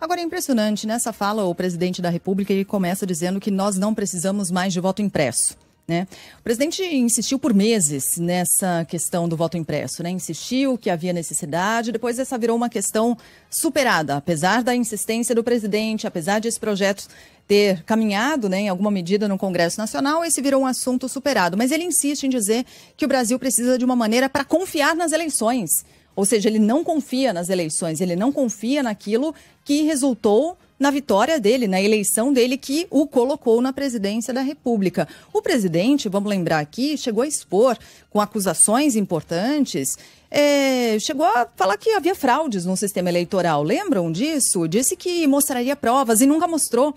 Agora é impressionante, nessa fala, o presidente da República ele começa dizendo que nós não precisamos mais de voto impresso. Né? O presidente insistiu por meses nessa questão do voto impresso, né? insistiu que havia necessidade, depois essa virou uma questão superada, apesar da insistência do presidente, apesar desse projeto ter caminhado né, em alguma medida no Congresso Nacional, esse virou um assunto superado. Mas ele insiste em dizer que o Brasil precisa de uma maneira para confiar nas eleições ou seja, ele não confia nas eleições, ele não confia naquilo que resultou na vitória dele, na eleição dele, que o colocou na presidência da República. O presidente, vamos lembrar aqui, chegou a expor, com acusações importantes, é, chegou a falar que havia fraudes no sistema eleitoral. Lembram disso? Disse que mostraria provas e nunca mostrou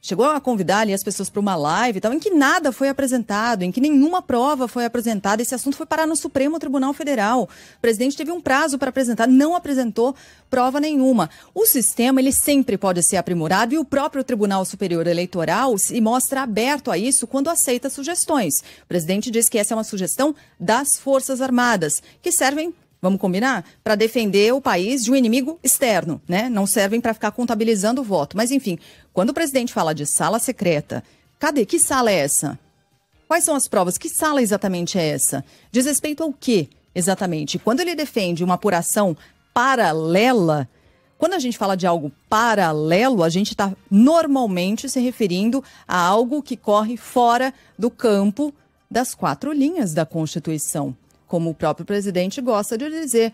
chegou a convidar ali as pessoas para uma live e tal, em que nada foi apresentado, em que nenhuma prova foi apresentada. Esse assunto foi parar no Supremo Tribunal Federal. O presidente teve um prazo para apresentar, não apresentou prova nenhuma. O sistema, ele sempre pode ser aprimorado e o próprio Tribunal Superior Eleitoral se mostra aberto a isso quando aceita sugestões. O presidente diz que essa é uma sugestão das Forças Armadas, que servem vamos combinar? Para defender o país de um inimigo externo, né? Não servem para ficar contabilizando o voto. Mas, enfim, quando o presidente fala de sala secreta, cadê? Que sala é essa? Quais são as provas? Que sala exatamente é essa? Diz respeito ao quê exatamente? Quando ele defende uma apuração paralela, quando a gente fala de algo paralelo, a gente está normalmente se referindo a algo que corre fora do campo das quatro linhas da Constituição como o próprio presidente gosta de dizer.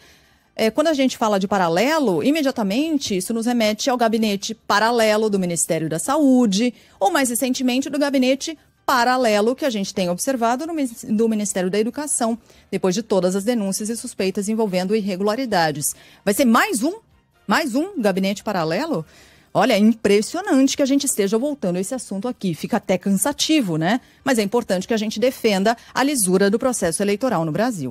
É, quando a gente fala de paralelo, imediatamente isso nos remete ao gabinete paralelo do Ministério da Saúde, ou mais recentemente do gabinete paralelo que a gente tem observado no, do Ministério da Educação, depois de todas as denúncias e suspeitas envolvendo irregularidades. Vai ser mais um? Mais um gabinete paralelo? Olha, é impressionante que a gente esteja voltando a esse assunto aqui. Fica até cansativo, né? Mas é importante que a gente defenda a lisura do processo eleitoral no Brasil.